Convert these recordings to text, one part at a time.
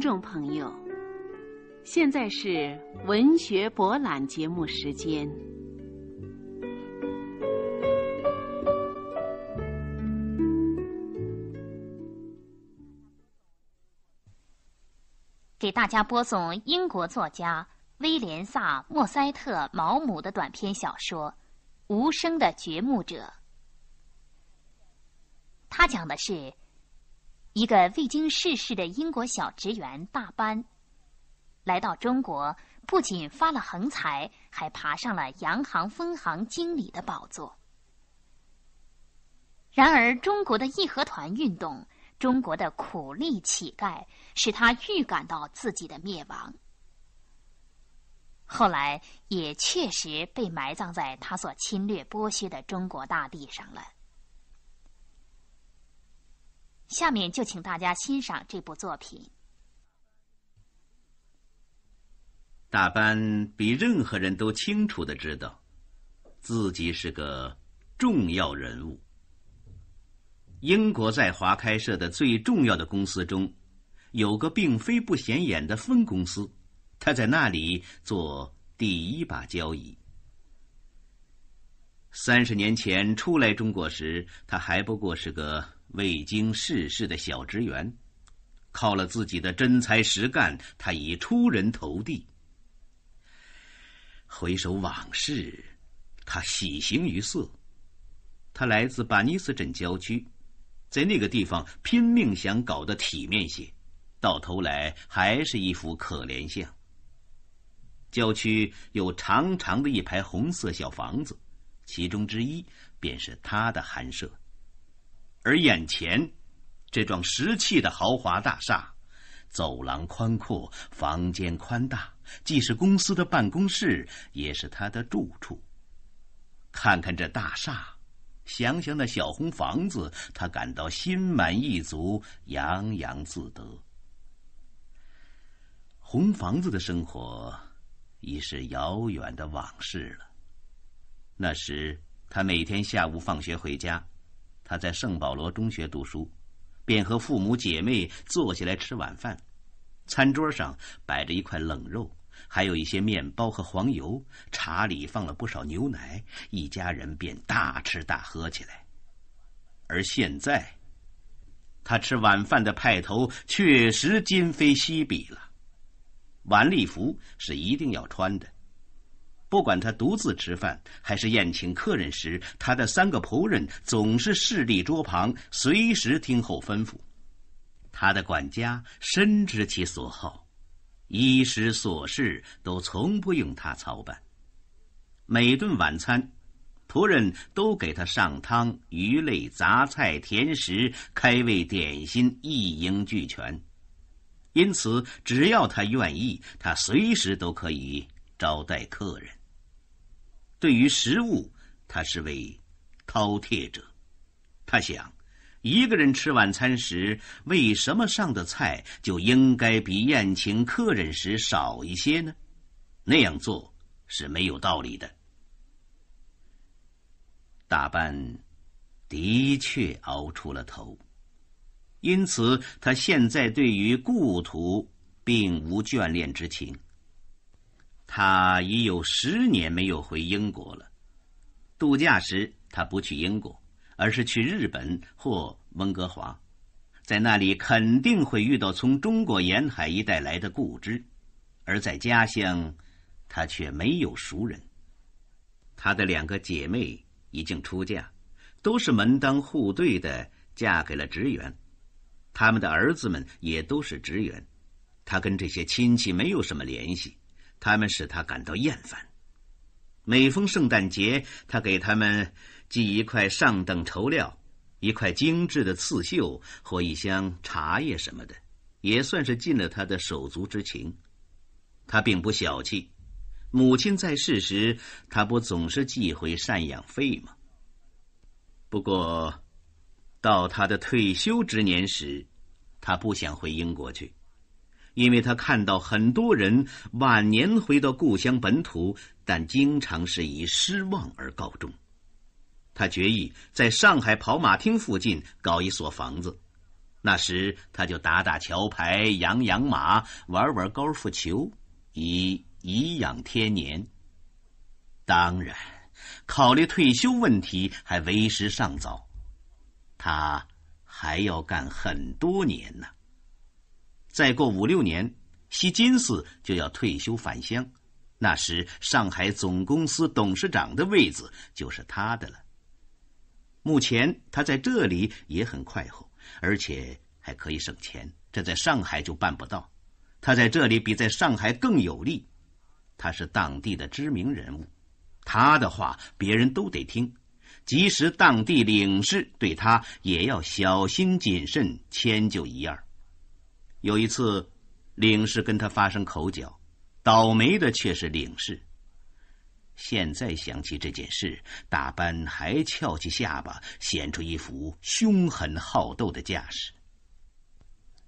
众朋友，现在是文学博览节目时间。给大家播送英国作家威廉·萨莫塞特·毛姆的短篇小说《无声的掘墓者》，他讲的是。一个未经世事的英国小职员大班，来到中国，不仅发了横财，还爬上了洋行分行经理的宝座。然而，中国的义和团运动，中国的苦力乞丐，使他预感到自己的灭亡。后来，也确实被埋葬在他所侵略剥削的中国大地上了。下面就请大家欣赏这部作品。大班比任何人都清楚的知道，自己是个重要人物。英国在华开设的最重要的公司中，有个并非不显眼的分公司，他在那里做第一把交椅。三十年前初来中国时，他还不过是个未经世事的小职员，靠了自己的真才实干，他已出人头地。回首往事，他喜形于色。他来自巴尼斯镇郊区，在那个地方拼命想搞得体面些，到头来还是一副可怜相。郊区有长长的一排红色小房子。其中之一便是他的寒舍，而眼前这幢石砌的豪华大厦，走廊宽阔，房间宽大，既是公司的办公室，也是他的住处。看看这大厦，想想那小红房子，他感到心满意足，洋洋自得。红房子的生活已是遥远的往事了。那时，他每天下午放学回家，他在圣保罗中学读书，便和父母姐妹坐下来吃晚饭。餐桌上摆着一块冷肉，还有一些面包和黄油，茶里放了不少牛奶。一家人便大吃大喝起来。而现在，他吃晚饭的派头确实今非昔比了。晚礼服是一定要穿的。不管他独自吃饭还是宴请客人时，他的三个仆人总是侍立桌旁，随时听候吩咐。他的管家深知其所好，衣食琐事都从不用他操办。每顿晚餐，仆人都给他上汤、鱼类、杂菜、甜食、开胃点心一应俱全，因此只要他愿意，他随时都可以招待客人。对于食物，他是位饕餮者。他想，一个人吃晚餐时，为什么上的菜就应该比宴请客人时少一些呢？那样做是没有道理的。大扮的确熬出了头，因此他现在对于故土并无眷恋之情。他已有十年没有回英国了。度假时，他不去英国，而是去日本或温哥华，在那里肯定会遇到从中国沿海一带来的故知；而在家乡，他却没有熟人。他的两个姐妹已经出嫁，都是门当户对的，嫁给了职员，他们的儿子们也都是职员，他跟这些亲戚没有什么联系。他们使他感到厌烦。每逢圣诞节，他给他们寄一块上等绸料、一块精致的刺绣或一箱茶叶什么的，也算是尽了他的手足之情。他并不小气。母亲在世时，他不总是寄回赡养费吗？不过，到他的退休之年时，他不想回英国去。因为他看到很多人晚年回到故乡本土，但经常是以失望而告终。他决意在上海跑马厅附近搞一所房子。那时他就打打桥牌，养养马，玩玩高尔夫球，以颐养天年。当然，考虑退休问题还为时尚早，他还要干很多年呢。再过五六年，希金斯就要退休返乡，那时上海总公司董事长的位子就是他的了。目前他在这里也很快活，而且还可以省钱，这在上海就办不到。他在这里比在上海更有利，他是当地的知名人物，他的话别人都得听，即使当地领事对他也要小心谨慎，迁就一二。有一次，领事跟他发生口角，倒霉的却是领事。现在想起这件事，大班还翘起下巴，显出一副凶狠好斗的架势。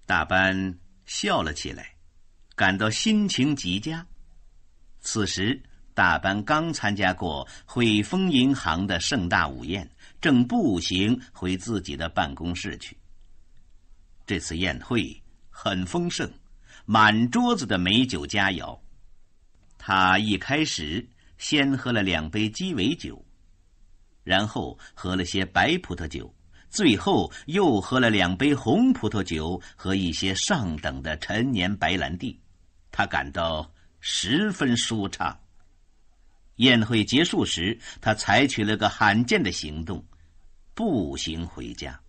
大班笑了起来，感到心情极佳。此时，大班刚参加过汇丰银行的盛大午宴，正步行回自己的办公室去。这次宴会。很丰盛，满桌子的美酒佳肴。他一开始先喝了两杯鸡尾酒，然后喝了些白葡萄酒，最后又喝了两杯红葡萄酒和一些上等的陈年白兰地。他感到十分舒畅。宴会结束时，他采取了个罕见的行动，步行回家。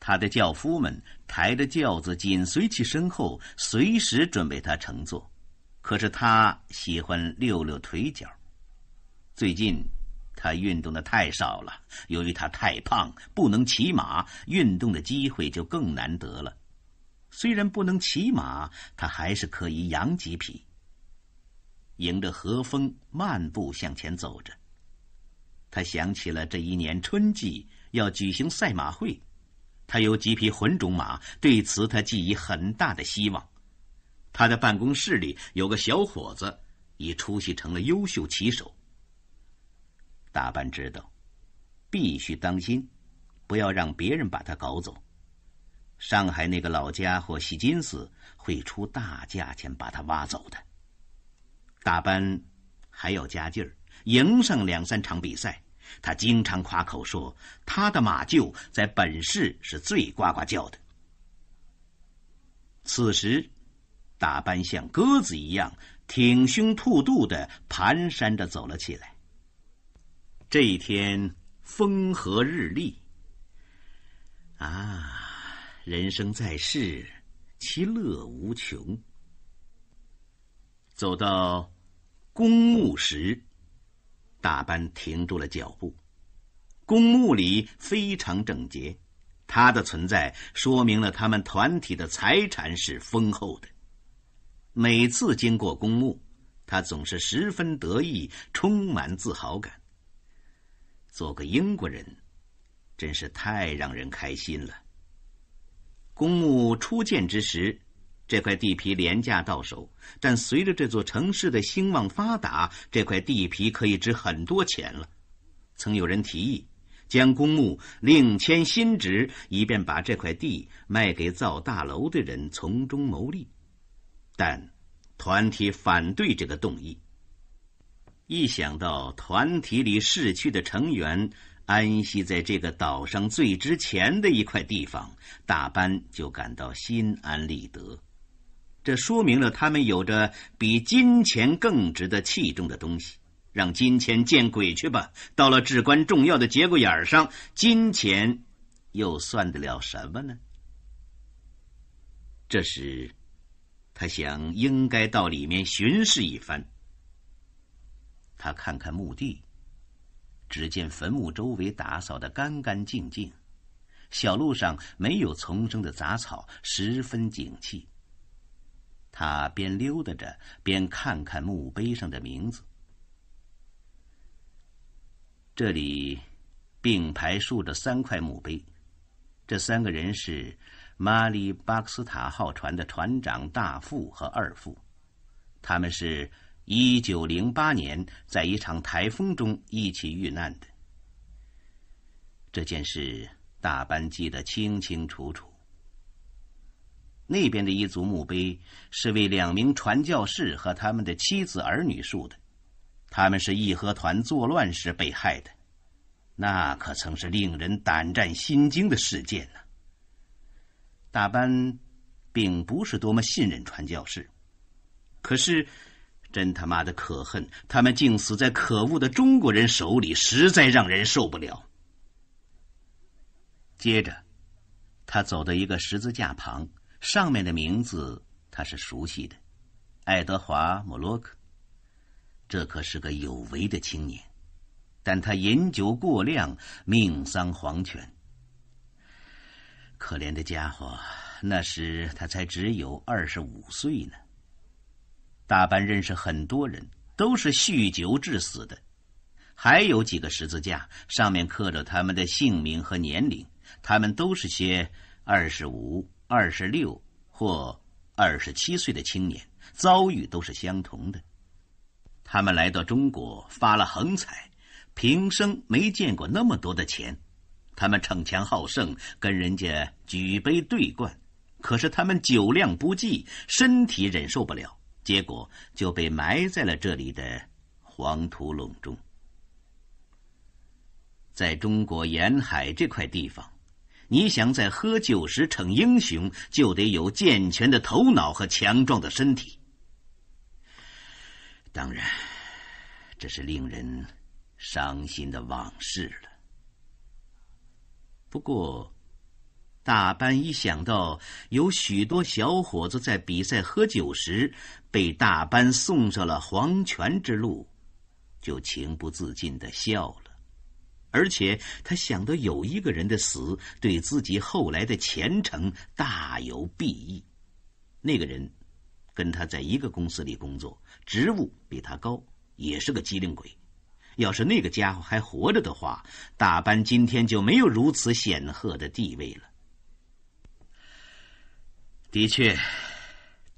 他的轿夫们抬着轿子紧随其身后，随时准备他乘坐。可是他喜欢溜溜腿脚，最近他运动的太少了。由于他太胖，不能骑马，运动的机会就更难得了。虽然不能骑马，他还是可以养几匹，迎着和风漫步向前走着。他想起了这一年春季要举行赛马会。他有几匹混种马，对此他寄以很大的希望。他的办公室里有个小伙子，已出息成了优秀棋手。大班知道，必须当心，不要让别人把他搞走。上海那个老家伙喜金斯会出大价钱把他挖走的。大班还要加劲儿，赢上两三场比赛。他经常夸口说，他的马厩在本市是最呱呱叫的。此时，打扮像鸽子一样挺胸吐肚的，蹒跚着走了起来。这一天风和日丽。啊，人生在世，其乐无穷。走到公墓时。大班停住了脚步，公墓里非常整洁，他的存在说明了他们团体的财产是丰厚的。每次经过公墓，他总是十分得意，充满自豪感。做个英国人，真是太让人开心了。公墓初建之时。这块地皮廉价到手，但随着这座城市的兴旺发达，这块地皮可以值很多钱了。曾有人提议，将公墓另迁新址，以便把这块地卖给造大楼的人，从中牟利。但团体反对这个动议。一想到团体里逝去的成员安息在这个岛上最值钱的一块地方，大班就感到心安理得。这说明了他们有着比金钱更值得器重的东西，让金钱见鬼去吧！到了至关重要的节骨眼儿上，金钱又算得了什么呢？这时，他想应该到里面巡视一番。他看看墓地，只见坟墓周围打扫的干干净净，小路上没有丛生的杂草，十分景气。他边溜达着边看看墓碑上的名字。这里并排竖着三块墓碑，这三个人是马里巴克斯塔号船的船长大副和二副，他们是一九零八年在一场台风中一起遇难的。这件事大班记得清清楚楚。那边的一组墓碑是为两名传教士和他们的妻子儿女竖的，他们是义和团作乱时被害的，那可曾是令人胆战心惊的事件呢？大班，并不是多么信任传教士，可是，真他妈的可恨，他们竟死在可恶的中国人手里，实在让人受不了。接着，他走到一个十字架旁。上面的名字他是熟悉的，爱德华·莫洛克。这可是个有为的青年，但他饮酒过量，命丧黄泉。可怜的家伙，那时他才只有二十五岁呢。大班认识很多人，都是酗酒致死的，还有几个十字架，上面刻着他们的姓名和年龄，他们都是些二十五。二十六或二十七岁的青年遭遇都是相同的，他们来到中国发了横财，平生没见过那么多的钱，他们逞强好胜，跟人家举杯对灌，可是他们酒量不济，身体忍受不了，结果就被埋在了这里的黄土垄中，在中国沿海这块地方。你想在喝酒时逞英雄，就得有健全的头脑和强壮的身体。当然，这是令人伤心的往事了。不过，大班一想到有许多小伙子在比赛喝酒时被大班送上了黄泉之路，就情不自禁的笑了。而且他想到有一个人的死，对自己后来的前程大有裨益。那个人跟他在一个公司里工作，职务比他高，也是个机灵鬼。要是那个家伙还活着的话，大班今天就没有如此显赫的地位了。的确，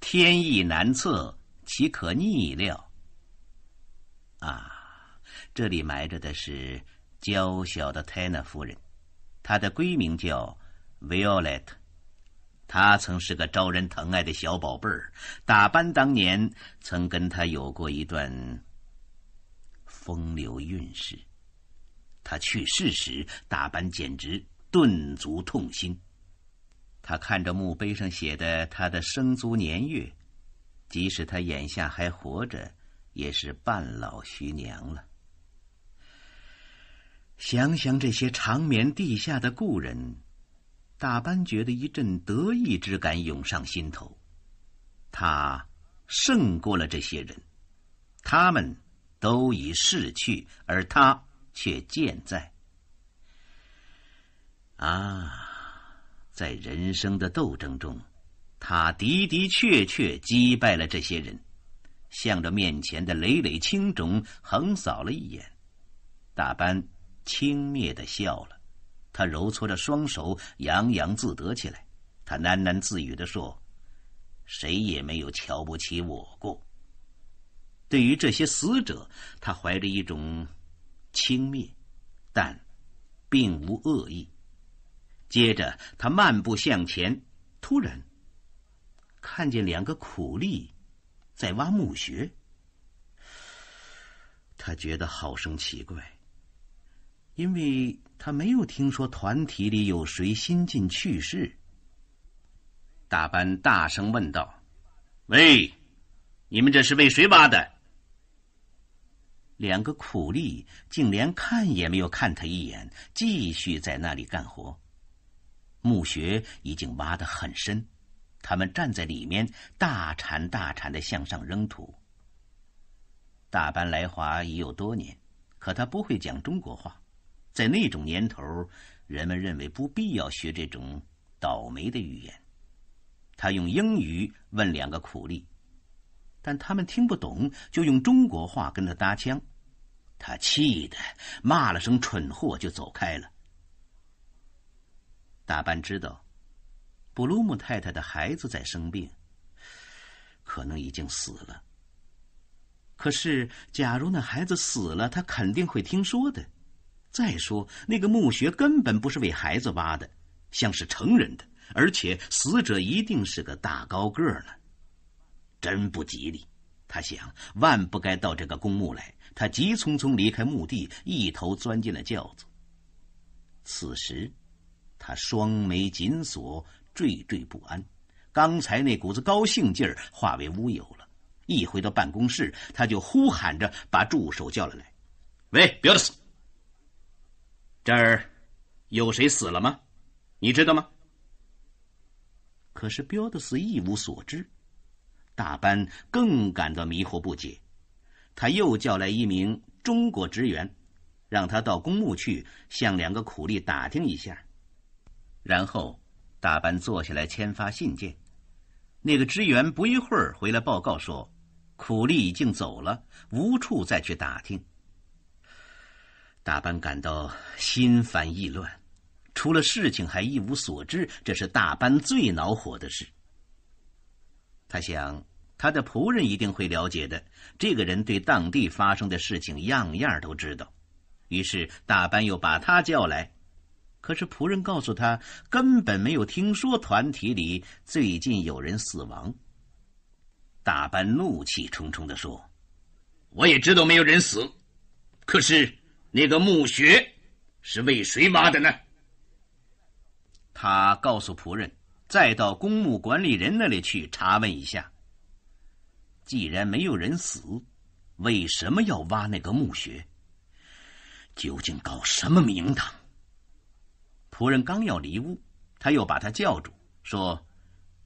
天意难测，岂可逆料？啊，这里埋着的是。娇小的泰纳夫人，她的闺名叫维奥莱特。她曾是个招人疼爱的小宝贝儿。打扮当年曾跟她有过一段风流韵事。她去世时，打扮简直顿足痛心。他看着墓碑上写的她的生卒年月，即使他眼下还活着，也是半老徐娘了。想想这些长眠地下的故人，大班觉得一阵得意之感涌上心头。他胜过了这些人，他们都已逝去，而他却健在。啊，在人生的斗争中，他的的确确击败了这些人。向着面前的累累青冢横扫了一眼，大班。轻蔑的笑了，他揉搓着双手，洋洋自得起来。他喃喃自语地说：“谁也没有瞧不起我过。”对于这些死者，他怀着一种轻蔑，但并无恶意。接着，他漫步向前，突然看见两个苦力在挖墓穴，他觉得好生奇怪。因为他没有听说团体里有谁新近去世，大班大声问道：“喂，你们这是为谁挖的？”两个苦力竟连看也没有看他一眼，继续在那里干活。墓穴已经挖得很深，他们站在里面，大铲大铲的向上扔土。大班来华已有多年，可他不会讲中国话。在那种年头，人们认为不必要学这种倒霉的语言。他用英语问两个苦力，但他们听不懂，就用中国话跟他搭腔。他气得骂了声“蠢货”，就走开了。大班知道，布鲁姆太太的孩子在生病，可能已经死了。可是，假如那孩子死了，他肯定会听说的。再说，那个墓穴根本不是为孩子挖的，像是成人的，而且死者一定是个大高个儿呢，真不吉利。他想，万不该到这个公墓来。他急匆匆离开墓地，一头钻进了轿子。此时，他双眉紧锁，惴惴不安，刚才那股子高兴劲儿化为乌有了。一回到办公室，他就呼喊着把助手叫了来：“喂，别德斯。”这儿，有谁死了吗？你知道吗？可是彪德斯一无所知，大班更感到迷惑不解。他又叫来一名中国职员，让他到公墓去向两个苦力打听一下。然后，大班坐下来签发信件。那个职员不一会儿回来报告说，苦力已经走了，无处再去打听。大班感到心烦意乱，出了事情还一无所知，这是大班最恼火的事。他想，他的仆人一定会了解的。这个人对当地发生的事情样样都知道，于是大班又把他叫来。可是仆人告诉他，根本没有听说团体里最近有人死亡。大班怒气冲冲的说：“我也知道没有人死，可是……”那个墓穴是为谁挖的呢？他告诉仆人，再到公墓管理人那里去查问一下。既然没有人死，为什么要挖那个墓穴？究竟搞什么名堂？仆人刚要离屋，他又把他叫住，说：“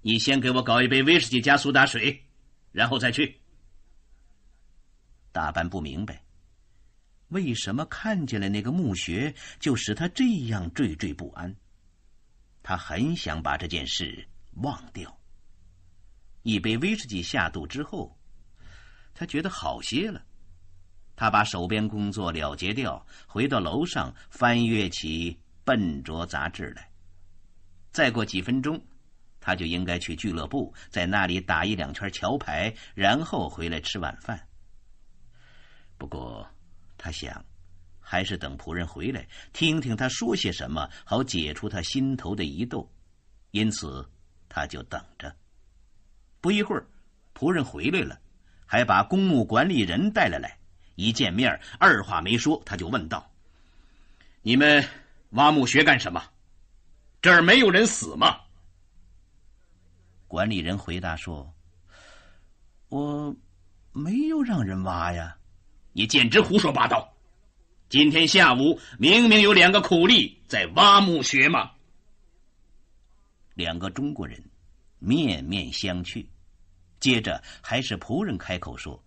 你先给我搞一杯威士忌加苏打水，然后再去。”大半不明白。为什么看见了那个墓穴就使他这样惴惴不安？他很想把这件事忘掉。一杯威士忌下肚之后，他觉得好些了。他把手边工作了结掉，回到楼上翻阅起笨拙杂志来。再过几分钟，他就应该去俱乐部，在那里打一两圈桥牌，然后回来吃晚饭。不过。他想，还是等仆人回来，听听他说些什么，好解除他心头的疑窦。因此，他就等着。不一会儿，仆人回来了，还把公墓管理人带来了。一见面，二话没说，他就问道：“你们挖墓穴干什么？这儿没有人死吗？”管理人回答说：“我，没有让人挖呀。”你简直胡说八道！今天下午明明有两个苦力在挖墓穴嘛。两个中国人面面相觑，接着还是仆人开口说：“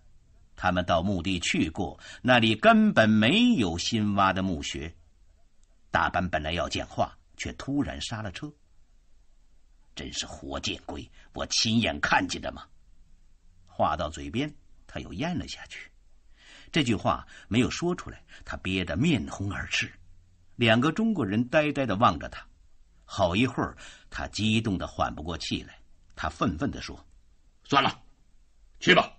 他们到墓地去过，那里根本没有新挖的墓穴。”大班本来要讲话，却突然刹了车。真是活见鬼！我亲眼看见的嘛。话到嘴边，他又咽了下去。这句话没有说出来，他憋得面红耳赤。两个中国人呆呆地望着他，好一会儿，他激动得缓不过气来。他愤愤地说：“算了，去吧。”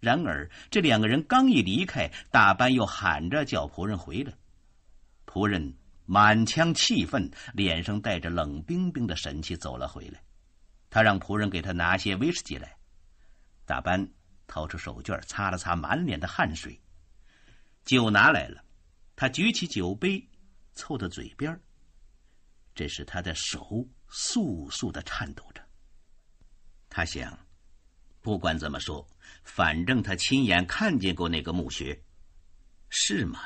然而，这两个人刚一离开，大班又喊着叫仆人回来。仆人满腔气愤，脸上带着冷冰冰的神气走了回来。他让仆人给他拿些威士忌来。大班。掏出手绢擦了擦满脸的汗水，酒拿来了，他举起酒杯，凑到嘴边。这时他的手簌簌的颤抖着。他想，不管怎么说，反正他亲眼看见过那个墓穴，是吗？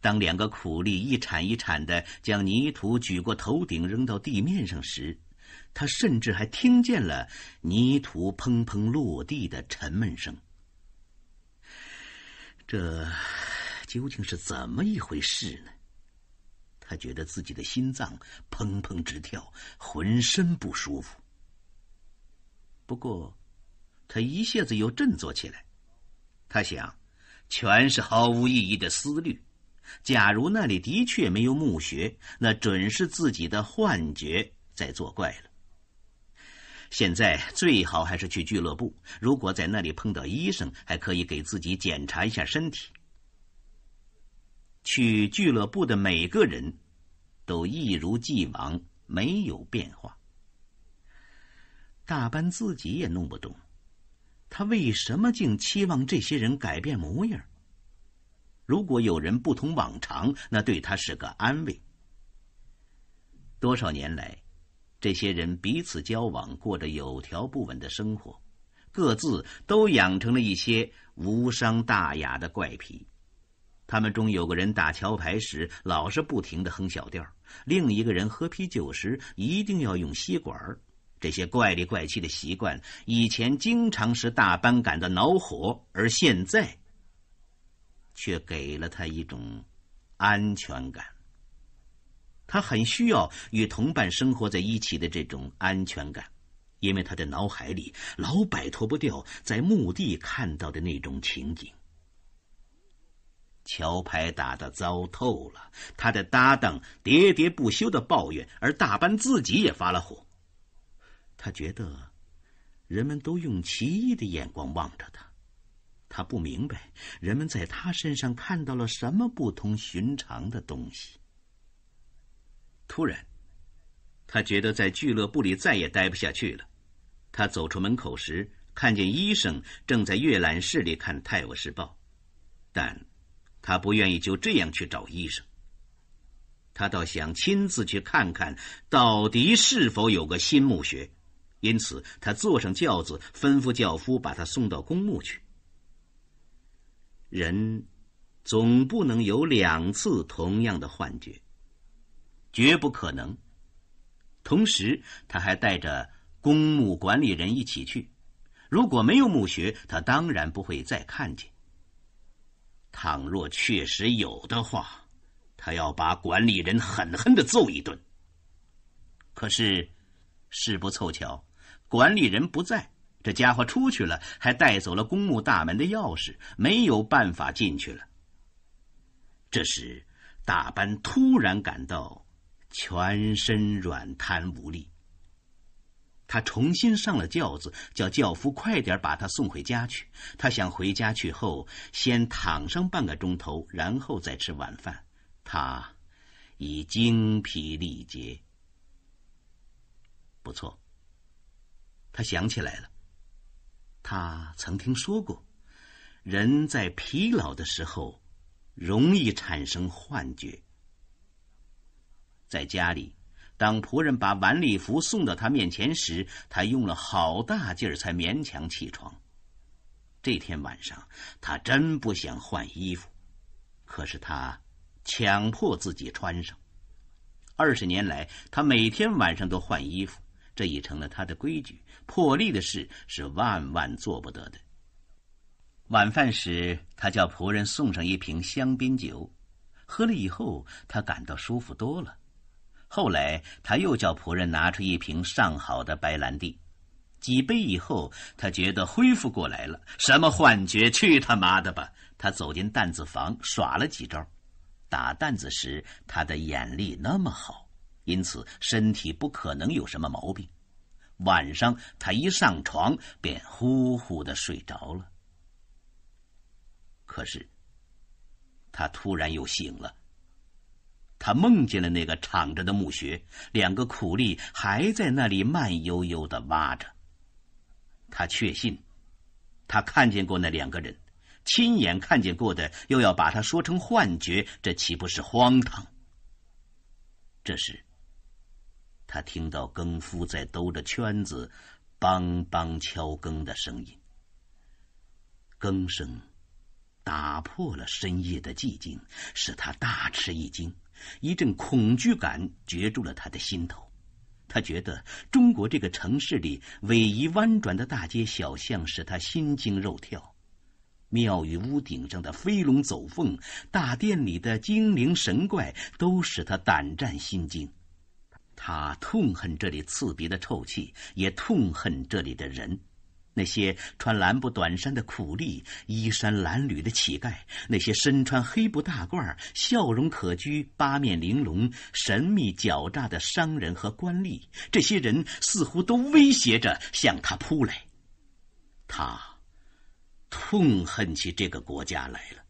当两个苦力一铲一铲的将泥土举过头顶扔到地面上时。他甚至还听见了泥土砰砰落地的沉闷声。这究竟是怎么一回事呢？他觉得自己的心脏砰砰直跳，浑身不舒服。不过，他一下子又振作起来。他想，全是毫无意义的思虑。假如那里的确没有墓穴，那准是自己的幻觉在作怪了。现在最好还是去俱乐部。如果在那里碰到医生，还可以给自己检查一下身体。去俱乐部的每个人都一如既往，没有变化。大班自己也弄不懂，他为什么竟期望这些人改变模样。如果有人不同往常，那对他是个安慰。多少年来。这些人彼此交往，过着有条不紊的生活，各自都养成了一些无伤大雅的怪癖。他们中有个人打桥牌时老是不停的哼小调，另一个人喝啤酒时一定要用吸管。这些怪里怪气的习惯以前经常使大班感到恼火，而现在却给了他一种安全感。他很需要与同伴生活在一起的这种安全感，因为他的脑海里老摆脱不掉在墓地看到的那种情景。桥牌打的糟透了，他的搭档喋喋不休的抱怨，而大班自己也发了火。他觉得，人们都用奇异的眼光望着他，他不明白人们在他身上看到了什么不同寻常的东西。突然，他觉得在俱乐部里再也待不下去了。他走出门口时，看见医生正在阅览室里看《泰晤士报》，但，他不愿意就这样去找医生。他倒想亲自去看看，到底是否有个新墓穴。因此，他坐上轿子，吩咐轿夫把他送到公墓去。人，总不能有两次同样的幻觉。绝不可能。同时，他还带着公墓管理人一起去。如果没有墓穴，他当然不会再看见。倘若确实有的话，他要把管理人狠狠的揍一顿。可是，事不凑巧，管理人不在，这家伙出去了，还带走了公墓大门的钥匙，没有办法进去了。这时，大班突然感到。全身软瘫无力。他重新上了轿子，叫轿夫快点把他送回家去。他想回家去后先躺上半个钟头，然后再吃晚饭。他已精疲力竭。不错，他想起来了，他曾听说过，人在疲劳的时候，容易产生幻觉。在家里，当仆人把晚礼服送到他面前时，他用了好大劲儿才勉强起床。这天晚上，他真不想换衣服，可是他强迫自己穿上。二十年来，他每天晚上都换衣服，这已成了他的规矩。破例的事是万万做不得的。晚饭时，他叫仆人送上一瓶香槟酒，喝了以后，他感到舒服多了。后来，他又叫仆人拿出一瓶上好的白兰地，几杯以后，他觉得恢复过来了。什么幻觉？去他妈的吧！他走进担子房，耍了几招。打担子时，他的眼力那么好，因此身体不可能有什么毛病。晚上，他一上床便呼呼的睡着了。可是，他突然又醒了。他梦见了那个敞着的墓穴，两个苦力还在那里慢悠悠的挖着。他确信，他看见过那两个人，亲眼看见过的，又要把他说成幻觉，这岂不是荒唐？这时，他听到更夫在兜着圈子，梆梆敲更的声音。更声打破了深夜的寂静，使他大吃一惊。一阵恐惧感攫住了他的心头，他觉得中国这个城市里逶迤弯转的大街小巷使他心惊肉跳，庙宇屋顶上的飞龙走凤，大殿里的精灵神怪都使他胆战心惊，他痛恨这里刺鼻的臭气，也痛恨这里的人。那些穿蓝布短衫的苦力、衣衫褴褛的乞丐，那些身穿黑布大褂、笑容可掬、八面玲珑、神秘狡诈的商人和官吏，这些人似乎都威胁着向他扑来，他痛恨起这个国家来了。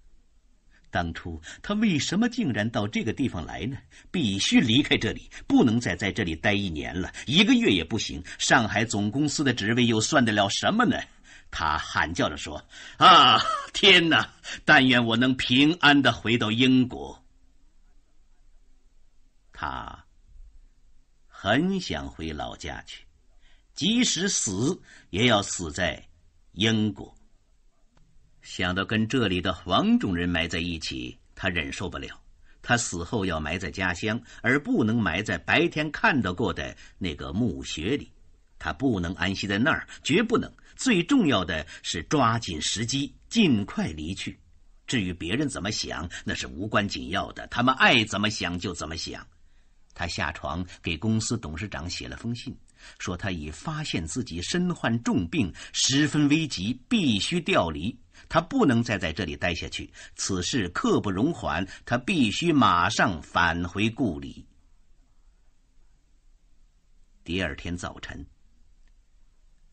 当初他为什么竟然到这个地方来呢？必须离开这里，不能再在这里待一年了，一个月也不行。上海总公司的职位又算得了什么呢？他喊叫着说：“啊，天哪！但愿我能平安的回到英国。”他很想回老家去，即使死也要死在英国。想到跟这里的黄种人埋在一起，他忍受不了。他死后要埋在家乡，而不能埋在白天看到过的那个墓穴里。他不能安息在那儿，绝不能。最重要的是抓紧时机，尽快离去。至于别人怎么想，那是无关紧要的，他们爱怎么想就怎么想。他下床给公司董事长写了封信，说他已发现自己身患重病，十分危急，必须调离。他不能再在这里待下去，此事刻不容缓，他必须马上返回故里。第二天早晨，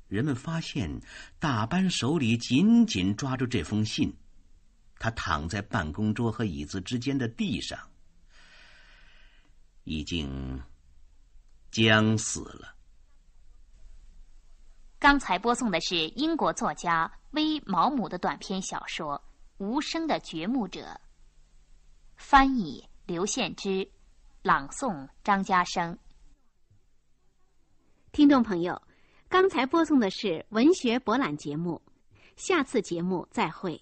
人们发现大班手里紧紧抓住这封信，他躺在办公桌和椅子之间的地上，已经将死了。刚才播送的是英国作家威毛姆的短篇小说《无声的掘墓者》，翻译刘献之，朗诵张家生。听众朋友，刚才播送的是文学博览节目，下次节目再会。